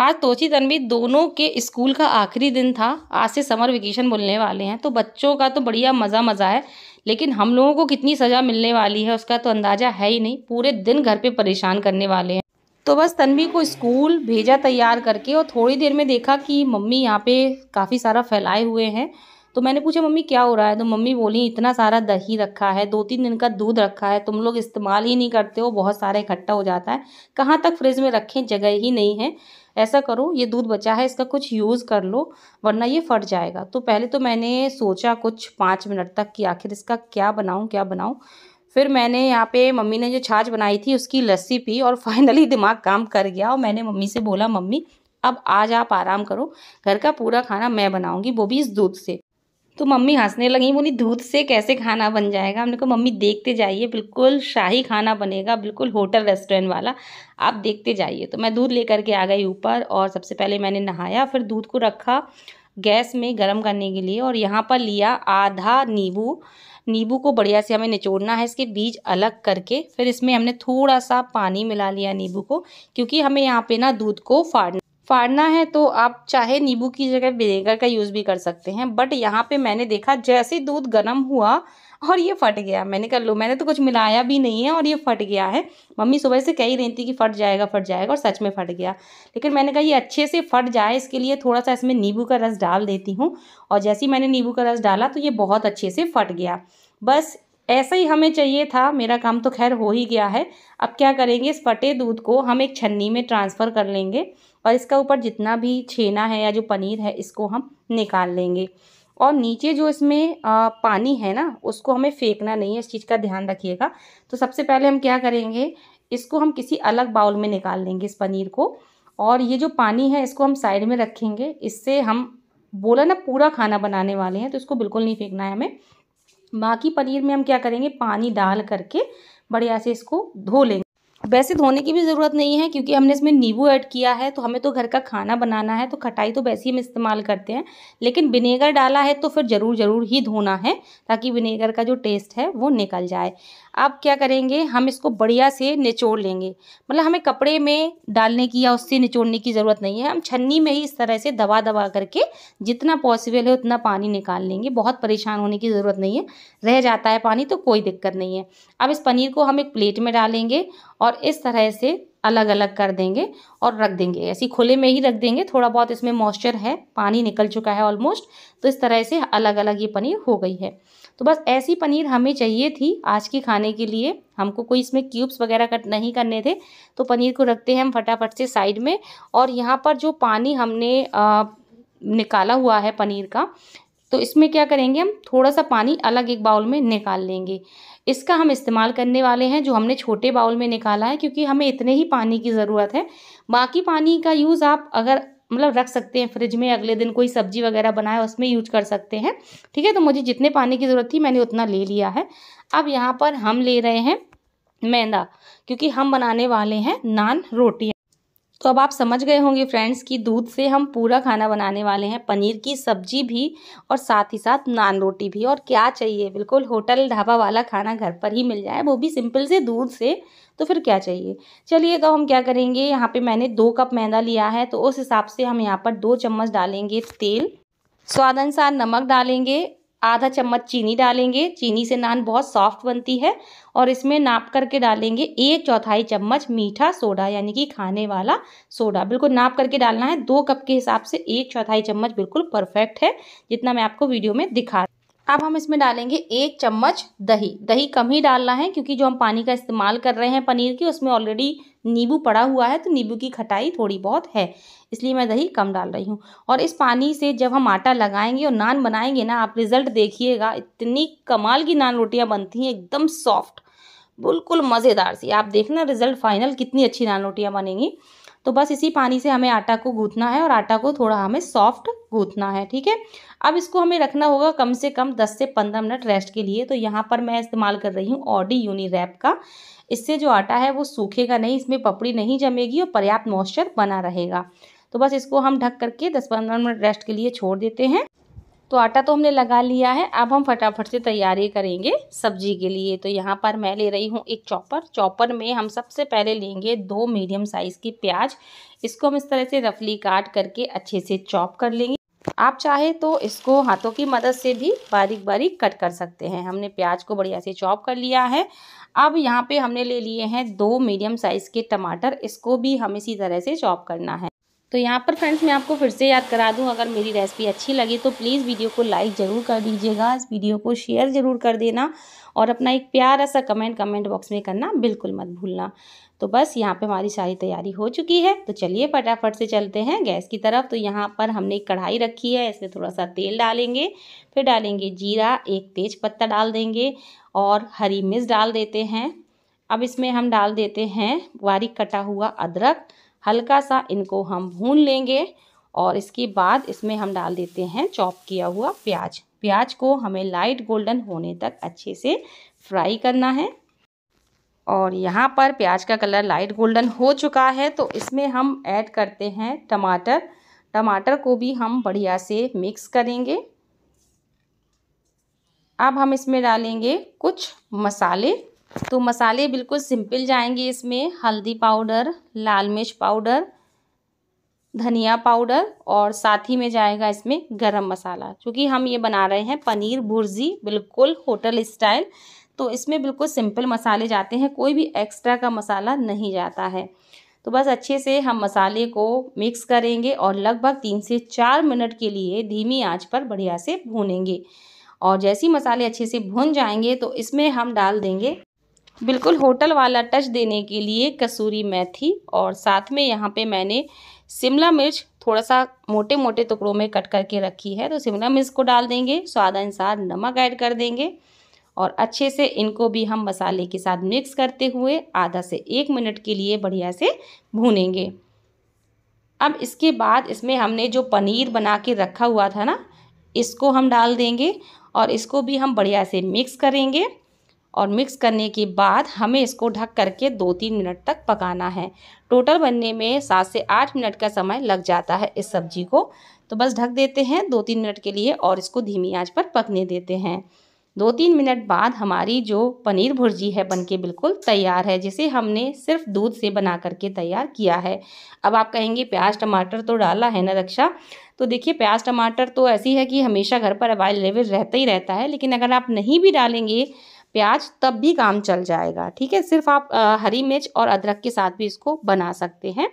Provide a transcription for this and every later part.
आज तोची तनवी दोनों के स्कूल का आखिरी दिन था आज से समर वेकेशन बोलने वाले हैं तो बच्चों का तो बढ़िया मज़ा मज़ा है लेकिन हम लोगों को कितनी सज़ा मिलने वाली है उसका तो अंदाज़ा है ही नहीं पूरे दिन घर पे परेशान करने वाले हैं तो बस तनवी को स्कूल भेजा तैयार करके और थोड़ी देर में देखा कि मम्मी यहाँ पर काफ़ी सारा फैलाए हुए हैं तो मैंने पूछा मम्मी क्या हो रहा है तो मम्मी बोली इतना सारा दही रखा है दो तीन दिन का दूध रखा है तुम लोग इस्तेमाल ही नहीं करते हो बहुत सारा इकट्ठा हो जाता है कहाँ तक फ्रिज में रखें जगह ही नहीं है ऐसा करो ये दूध बचा है इसका कुछ यूज़ कर लो वरना ये फट जाएगा तो पहले तो मैंने सोचा कुछ पाँच मिनट तक कि आखिर इसका क्या बनाऊँ क्या बनाऊँ फिर मैंने यहाँ पे मम्मी ने जो छाछ बनाई थी उसकी लस्सी पी और फाइनली दिमाग काम कर गया और मैंने मम्मी से बोला मम्मी अब आज आप आराम करो घर का पूरा खाना मैं बनाऊँगी वो भी इस दूध से तो मम्मी हंसने लगी बोली दूध से कैसे खाना बन जाएगा हमने कहा मम्मी देखते जाइए बिल्कुल शाही खाना बनेगा बिल्कुल होटल रेस्टोरेंट वाला आप देखते जाइए तो मैं दूध लेकर के आ गई ऊपर और सबसे पहले मैंने नहाया फिर दूध को रखा गैस में गर्म करने के लिए और यहाँ पर लिया आधा नींबू नींबू को बढ़िया से हमें निचोड़ना है इसके बीज अलग करके फिर इसमें हमने थोड़ा सा पानी मिला लिया नींबू को क्योंकि हमें यहाँ पे ना दूध को फाड़ना फाड़ना है तो आप चाहे नींबू की जगह विनेगर का यूज़ भी कर सकते हैं बट यहाँ पे मैंने देखा जैसे दूध गर्म हुआ और ये फट गया मैंने कर लो मैंने तो कुछ मिलाया भी नहीं है और ये फट गया है मम्मी सुबह से कह ही रही थी कि फट जाएगा फट जाएगा और सच में फट गया लेकिन मैंने कहा ये अच्छे से फट जाए इसके लिए थोड़ा सा इसमें नींबू का रस डाल देती हूँ और जैसे ही मैंने नींबू का रस डाला तो ये बहुत अच्छे से फट गया बस ऐसा ही हमें चाहिए था मेरा काम तो खैर हो ही गया है अब क्या करेंगे इस फटे दूध को हम एक छन्नी में ट्रांसफ़र कर लेंगे और इसका ऊपर जितना भी छेना है या जो पनीर है इसको हम निकाल लेंगे और नीचे जो इसमें आ, पानी है ना उसको हमें फेंकना नहीं है इस चीज़ का ध्यान रखिएगा तो सबसे पहले हम क्या करेंगे इसको हम किसी अलग बाउल में निकाल लेंगे इस पनीर को और ये जो पानी है इसको हम साइड में रखेंगे इससे हम बोला ना पूरा खाना बनाने वाले हैं तो इसको बिल्कुल नहीं फेंकना है हमें बाकी पनीर में हम क्या करेंगे पानी डाल करके बढ़िया से इसको धो लेंगे वैसे धोने की भी ज़रूरत नहीं है क्योंकि हमने इसमें नींबू ऐड किया है तो हमें तो घर का खाना बनाना है तो खटाई तो वैसे ही हम इस्तेमाल करते हैं लेकिन विनेगर डाला है तो फिर ज़रूर ज़रूर ही धोना है ताकि विनेगर का जो टेस्ट है वो निकल जाए अब क्या करेंगे हम इसको बढ़िया से निचोड़ लेंगे मतलब हमें कपड़े में डालने की या उससे निचोड़ने की ज़रूरत नहीं है हम छन्नी में ही इस तरह से दबा दबा करके जितना पॉसिबल है उतना पानी निकाल लेंगे बहुत परेशान होने की ज़रूरत नहीं है रह जाता है पानी तो कोई दिक्कत नहीं है अब इस पनीर को हम एक प्लेट में डालेंगे और इस तरह से अलग अलग कर देंगे और रख देंगे ऐसी खुले में ही रख देंगे थोड़ा बहुत इसमें मॉइस्चर है पानी निकल चुका है ऑलमोस्ट तो इस तरह से अलग अलग ये पनीर हो गई है तो बस ऐसी पनीर हमें चाहिए थी आज के खाने के लिए हमको कोई इसमें क्यूब्स वगैरह कट नहीं करने थे तो पनीर को रखते हैं हम फटाफट से साइड में और यहाँ पर जो पानी हमने आ, निकाला हुआ है पनीर का तो इसमें क्या करेंगे हम थोड़ा सा पानी अलग एक बाउल में निकाल लेंगे इसका हम इस्तेमाल करने वाले हैं जो हमने छोटे बाउल में निकाला है क्योंकि हमें इतने ही पानी की ज़रूरत है बाकी पानी का यूज़ आप अगर मतलब रख सकते हैं फ्रिज में अगले दिन कोई सब्जी वगैरह बनाए उसमें यूज कर सकते हैं ठीक है तो मुझे जितने पानी की ज़रूरत थी मैंने उतना ले लिया है अब यहाँ पर हम ले रहे हैं मैदा क्योंकि हम बनाने वाले हैं नान रोटियाँ तो अब आप समझ गए होंगे फ्रेंड्स कि दूध से हम पूरा खाना बनाने वाले हैं पनीर की सब्जी भी और साथ ही साथ नान रोटी भी और क्या चाहिए बिल्कुल होटल ढाबा वाला खाना घर पर ही मिल जाए वो भी सिंपल से दूध से तो फिर क्या चाहिए चलिए तो हम क्या करेंगे यहाँ पे मैंने दो कप मैदा लिया है तो उस हिसाब से हम यहाँ पर दो चम्मच डालेंगे तेल स्वाद अनुसार नमक डालेंगे आधा चम्मच चीनी डालेंगे चीनी से नान बहुत सॉफ्ट बनती है और इसमें नाप करके डालेंगे एक चौथाई चम्मच मीठा सोडा यानी कि खाने वाला सोडा बिल्कुल नाप करके डालना है दो कप के हिसाब से एक चौथाई चम्मच बिल्कुल परफेक्ट है जितना मैं आपको वीडियो में दिखा अब हम इसमें डालेंगे एक चम्मच दही दही कम ही डालना है क्योंकि जो हम पानी का इस्तेमाल कर रहे हैं पनीर की उसमें ऑलरेडी नींबू पड़ा हुआ है तो नींबू की खटाई थोड़ी बहुत है इसलिए मैं दही कम डाल रही हूँ और इस पानी से जब हम आटा लगाएंगे और नान बनाएंगे ना आप रिज़ल्ट देखिएगा इतनी कमाल की नान रोटियाँ बनती हैं एकदम सॉफ्ट बिल्कुल मज़ेदार सी आप देखना रिज़ल्ट फाइनल कितनी अच्छी नान रोटियाँ बनेंगी तो बस इसी पानी से हमें आटा को गूँथना है और आटा को थोड़ा हमें सॉफ्ट गूँथना है ठीक है अब इसको हमें रखना होगा कम से कम दस से पंद्रह मिनट रेस्ट के लिए तो यहाँ पर मैं इस्तेमाल कर रही हूँ ऑडी यूनि रैप का इससे जो आटा है वो सूखेगा नहीं इसमें पपड़ी नहीं जमेगी और पर्याप्त मॉइस्चर बना रहेगा तो बस इसको हम ढक करके दस पंद्रह मिनट रेस्ट के लिए छोड़ देते हैं तो आटा तो हमने लगा लिया है अब हम फटाफट से तैयारी करेंगे सब्जी के लिए तो यहाँ पर मैं ले रही हूँ एक चॉपर चॉपर में हम सबसे पहले लेंगे दो मीडियम साइज़ की प्याज इसको हम इस तरह से रफली काट करके अच्छे से चॉप कर लेंगे आप चाहे तो इसको हाथों की मदद से भी बारीक बारीक कट कर सकते हैं हमने प्याज को बढ़िया से चॉप कर लिया है अब यहाँ पे हमने ले लिए हैं दो मीडियम साइज़ के टमाटर इसको भी हम इसी तरह से चॉप करना है तो यहाँ पर फ्रेंड्स मैं आपको फिर से याद करा दूँ अगर मेरी रेसिपी अच्छी लगी तो प्लीज़ वीडियो को लाइक ज़रूर कर दीजिएगा इस वीडियो को शेयर ज़रूर कर देना और अपना एक प्यारा सा कमेंट कमेंट बॉक्स में करना बिल्कुल मत भूलना तो बस यहाँ पे हमारी सारी तैयारी हो चुकी है तो चलिए फटाफट से चलते हैं गैस की तरफ तो यहाँ पर हमने एक कढ़ाई रखी है इसमें थोड़ा सा तेल डालेंगे फिर डालेंगे जीरा एक तेज पत्ता डाल देंगे और हरी मिर्च डाल देते हैं अब इसमें हम डाल देते हैं बारीक कटा हुआ अदरक हल्का सा इनको हम भून लेंगे और इसके बाद इसमें हम डाल देते हैं चॉप किया हुआ प्याज प्याज को हमें लाइट गोल्डन होने तक अच्छे से फ्राई करना है और यहाँ पर प्याज का कलर लाइट गोल्डन हो चुका है तो इसमें हम ऐड करते हैं टमाटर टमाटर को भी हम बढ़िया से मिक्स करेंगे अब हम इसमें डालेंगे कुछ मसाले तो मसाले बिल्कुल सिंपल जाएंगे इसमें हल्दी पाउडर लाल मिर्च पाउडर धनिया पाउडर और साथ ही में जाएगा इसमें गरम मसाला क्योंकि हम ये बना रहे हैं पनीर भुर्जी बिल्कुल होटल स्टाइल तो इसमें बिल्कुल सिंपल मसाले जाते हैं कोई भी एक्स्ट्रा का मसाला नहीं जाता है तो बस अच्छे से हम मसाले को मिक्स करेंगे और लगभग तीन से चार मिनट के लिए धीमी आंच पर बढ़िया से भूनेंगे और जैसे ही मसाले अच्छे से भुन जाएंगे तो इसमें हम डाल देंगे बिल्कुल होटल वाला टच देने के लिए कसूरी मेथी और साथ में यहाँ पे मैंने शिमला मिर्च थोड़ा सा मोटे मोटे टुकड़ों में कट करके रखी है तो शिमला मिर्च को डाल देंगे स्वाद अनुसार नमक ऐड कर देंगे और अच्छे से इनको भी हम मसाले के साथ मिक्स करते हुए आधा से एक मिनट के लिए बढ़िया से भूनेंगे अब इसके बाद इसमें हमने जो पनीर बना के रखा हुआ था ना इसको हम डाल देंगे और इसको भी हम बढ़िया से मिक्स करेंगे और मिक्स करने के बाद हमें इसको ढक करके दो तीन मिनट तक पकाना है टोटल बनने में सात से आठ मिनट का समय लग जाता है इस सब्जी को तो बस ढक देते हैं दो तीन मिनट के लिए और इसको धीमी आंच पर पकने देते हैं दो तीन मिनट बाद हमारी जो पनीर भुर्जी है बनके बिल्कुल तैयार है जिसे हमने सिर्फ दूध से बना करके तैयार किया है अब आप कहेंगे प्याज टमाटर तो डाला है ना रक्षा तो देखिए प्याज टमाटर तो ऐसी है कि हमेशा घर पर अवेलेबल रहता ही रहता है लेकिन अगर आप नहीं भी डालेंगे प्याज तब भी काम चल जाएगा ठीक है सिर्फ आप हरी मिर्च और अदरक के साथ भी इसको बना सकते हैं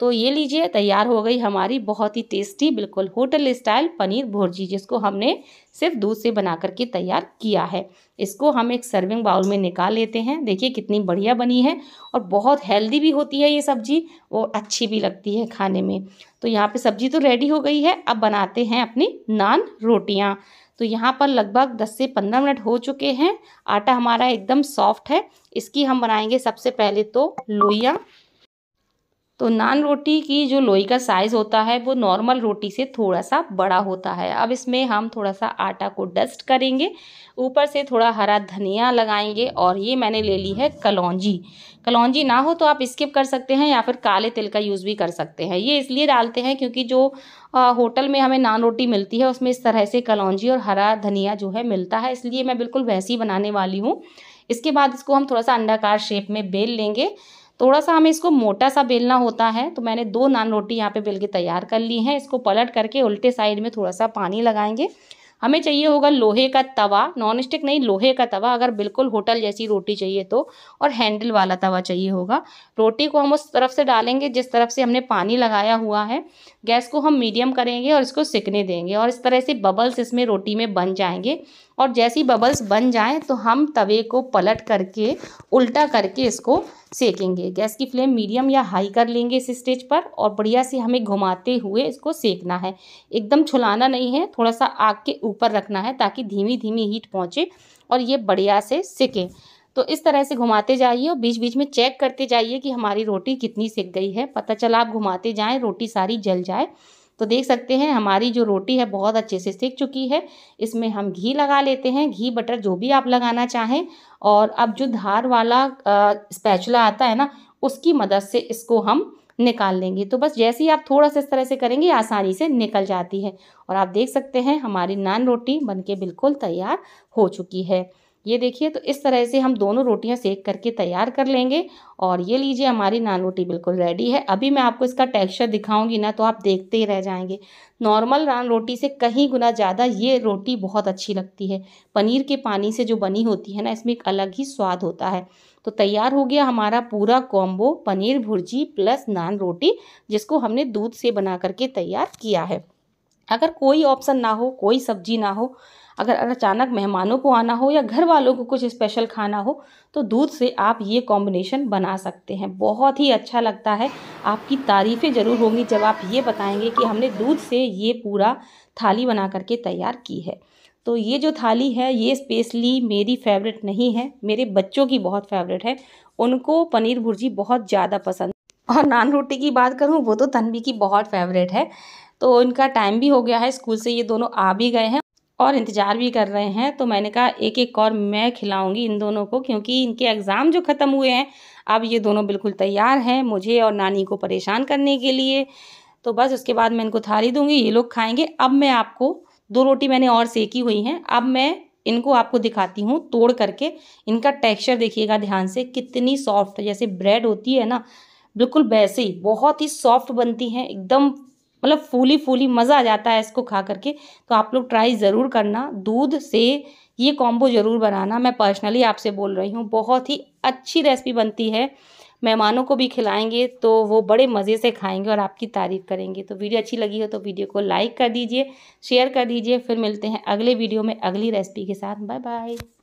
तो ये लीजिए तैयार हो गई हमारी बहुत ही टेस्टी बिल्कुल होटल स्टाइल पनीर भुर्जी जिसको हमने सिर्फ दूध से बना करके तैयार किया है इसको हम एक सर्विंग बाउल में निकाल लेते हैं देखिए कितनी बढ़िया बनी है और बहुत हेल्दी भी होती है ये सब्ज़ी और अच्छी भी लगती है खाने में तो यहाँ पर सब्ज़ी तो रेडी हो गई है अब बनाते हैं अपनी नान रोटियाँ तो यहाँ पर लगभग 10 से 15 मिनट हो चुके हैं आटा हमारा एकदम सॉफ्ट है इसकी हम बनाएंगे सबसे पहले तो लोइयाँ तो नान रोटी की जो लोई का साइज़ होता है वो नॉर्मल रोटी से थोड़ा सा बड़ा होता है अब इसमें हम थोड़ा सा आटा को डस्ट करेंगे ऊपर से थोड़ा हरा धनिया लगाएंगे और ये मैंने ले ली है कलौजी कलौजी ना हो तो आप स्किप कर सकते हैं या फिर काले तिल का यूज़ भी कर सकते हैं ये इसलिए डालते हैं क्योंकि जो होटल में हमें नान रोटी मिलती है उसमें इस तरह से कलौजी और हरा धनिया जो है मिलता है इसलिए मैं बिल्कुल वैसी बनाने वाली हूँ इसके बाद इसको हम थोड़ा सा अंडाकार शेप में बेल लेंगे थोड़ा सा हमें इसको मोटा सा बेलना होता है तो मैंने दो नान रोटी यहाँ पे बेल के तैयार कर ली हैं इसको पलट करके उल्टे साइड में थोड़ा सा पानी लगाएंगे हमें चाहिए होगा लोहे का तवा नॉन स्टिक नहीं लोहे का तवा अगर बिल्कुल होटल जैसी रोटी चाहिए तो और हैंडल वाला तवा चाहिए होगा रोटी को हम उस तरफ से डालेंगे जिस तरफ से हमने पानी लगाया हुआ है गैस को हम मीडियम करेंगे और इसको सिकने देंगे और इस तरह से बबल्स इसमें रोटी में बन जाएंगे और जैसी बबल्स बन जाएँ तो हम तवे को पलट करके उल्टा करके इसको सेकेंगे गैस की फ्लेम मीडियम या हाई कर लेंगे इस स्टेज पर और बढ़िया से हमें घुमाते हुए इसको सेकना है एकदम छुलाना नहीं है थोड़ा सा आग के ऊपर रखना है ताकि धीमी धीमी हीट पहुँचे और ये बढ़िया से सेकें तो इस तरह से घुमाते जाइए और बीच बीच में चेक करते जाइए कि हमारी रोटी कितनी सेक गई है पता चला आप घुमाते जाएँ रोटी सारी जल जाए तो देख सकते हैं हमारी जो रोटी है बहुत अच्छे से सीख चुकी है इसमें हम घी लगा लेते हैं घी बटर जो भी आप लगाना चाहें और अब जो धार वाला स्पैचुला आता है ना उसकी मदद से इसको हम निकाल लेंगे तो बस जैसे ही आप थोड़ा सा इस तरह से करेंगे आसानी से निकल जाती है और आप देख सकते हैं हमारी नान रोटी बनके बिल्कुल तैयार हो चुकी है ये देखिए तो इस तरह से हम दोनों रोटियां सेक करके तैयार कर लेंगे और ये लीजिए हमारी नान रोटी बिल्कुल रेडी है अभी मैं आपको इसका टेक्सचर दिखाऊंगी ना तो आप देखते ही रह जाएंगे नॉर्मल नान रोटी से कहीं गुना ज़्यादा ये रोटी बहुत अच्छी लगती है पनीर के पानी से जो बनी होती है ना इसमें एक अलग ही स्वाद होता है तो तैयार हो गया हमारा पूरा कॉम्बो पनीर भुर्जी प्लस नान रोटी जिसको हमने दूध से बना करके तैयार किया है अगर कोई ऑप्शन ना हो कोई सब्जी ना हो अगर अचानक मेहमानों को आना हो या घर वालों को कुछ स्पेशल खाना हो तो दूध से आप ये कॉम्बिनेशन बना सकते हैं बहुत ही अच्छा लगता है आपकी तारीफ़ें ज़रूर होंगी जब आप ये बताएंगे कि हमने दूध से ये पूरा थाली बना करके तैयार की है तो ये जो थाली है ये स्पेशली मेरी फेवरेट नहीं है मेरे बच्चों की बहुत फेवरेट है उनको पनीर भुर्जी बहुत ज़्यादा पसंद और नान रोटी की बात करूँ वो तो तनवी की बहुत फेवरेट है तो इनका टाइम भी हो गया है स्कूल से ये दोनों आ भी गए हैं और इंतज़ार भी कर रहे हैं तो मैंने कहा एक एक और मैं खिलाऊंगी इन दोनों को क्योंकि इनके एग्ज़ाम जो ख़त्म हुए हैं अब ये दोनों बिल्कुल तैयार हैं मुझे और नानी को परेशान करने के लिए तो बस उसके बाद मैं इनको थाली दूंगी ये लोग खाएंगे अब मैं आपको दो रोटी मैंने और सेकी हुई हैं अब मैं इनको आपको दिखाती हूँ तोड़ करके इनका टेक्स्चर देखिएगा ध्यान से कितनी सॉफ्ट जैसे ब्रेड होती है ना बिल्कुल वैसे ही बहुत ही सॉफ्ट बनती हैं एकदम मतलब फूली फूली मज़ा आ जाता है इसको खा करके तो आप लोग ट्राई ज़रूर करना दूध से ये कॉम्बो ज़रूर बनाना मैं पर्सनली आपसे बोल रही हूँ बहुत ही अच्छी रेसिपी बनती है मेहमानों को भी खिलाएंगे तो वो बड़े मज़े से खाएंगे और आपकी तारीफ़ करेंगे तो वीडियो अच्छी लगी हो तो वीडियो को लाइक कर दीजिए शेयर कर दीजिए फिर मिलते हैं अगले वीडियो में अगली रेसिपी के साथ बाय बाय